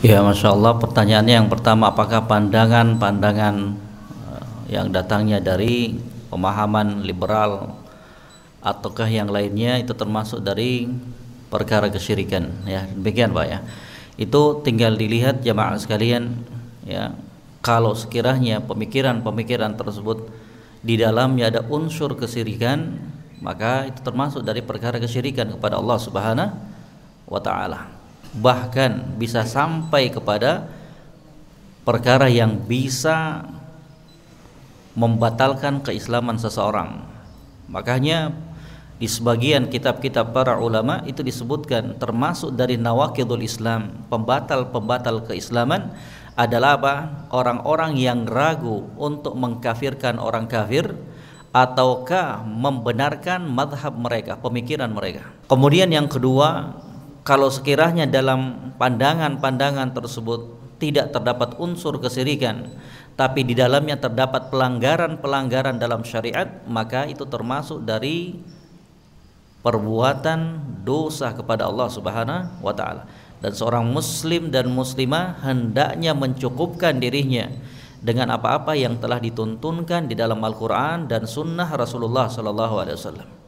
Ya, masya Allah. Pertanyaannya yang pertama, apakah pandangan-pandangan eh, yang datangnya dari pemahaman liberal ataukah yang lainnya itu termasuk dari perkara kesyirikan? Ya, demikian pak ya. Itu tinggal dilihat jamaah sekalian. Ya, kalau sekiranya pemikiran-pemikiran tersebut di dalamnya ada unsur kesyirikan, maka itu termasuk dari perkara kesyirikan kepada Allah Subhanahu wa taala bahkan bisa sampai kepada perkara yang bisa membatalkan keislaman seseorang. Makanya di sebagian kitab-kitab para ulama itu disebutkan termasuk dari nawakidul Islam, pembatal-pembatal keislaman adalah apa? Orang-orang yang ragu untuk mengkafirkan orang kafir ataukah membenarkan madhab mereka, pemikiran mereka. Kemudian yang kedua, kalau sekiranya dalam pandangan-pandangan tersebut tidak terdapat unsur kesirikan tapi di dalamnya terdapat pelanggaran-pelanggaran dalam syariat maka itu termasuk dari perbuatan dosa kepada Allah Subhanahu wa taala dan seorang muslim dan muslimah hendaknya mencukupkan dirinya dengan apa-apa yang telah dituntunkan di dalam Al-Qur'an dan sunnah Rasulullah sallallahu alaihi wasallam